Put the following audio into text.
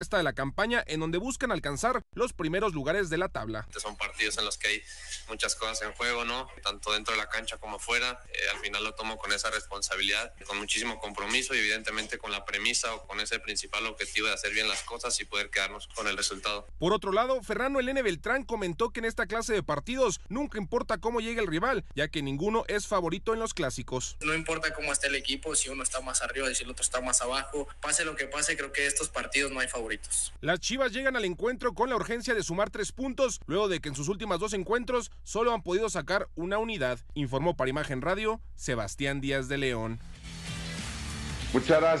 esta de la campaña en donde buscan alcanzar los primeros lugares de la tabla. Son partidos en los que hay muchas cosas en juego, ¿no? Tanto dentro de la cancha como fuera. Eh, al final lo tomo con esa responsabilidad, con muchísimo compromiso y evidentemente con la premisa o con ese principal objetivo de hacer bien las cosas y poder quedarnos con el resultado. Por otro lado, Fernando Elene Beltrán comentó que en esta clase de partidos nunca importa cómo llegue el rival, ya que ninguno es favorito en los clásicos. No importa cómo esté el equipo, si uno está más arriba y si el otro está más abajo, pase lo que pase, creo que estos partidos no hay favoritos las Chivas llegan al encuentro con la urgencia de sumar tres puntos, luego de que en sus últimos dos encuentros solo han podido sacar una unidad, informó para Imagen Radio Sebastián Díaz de León. Muchas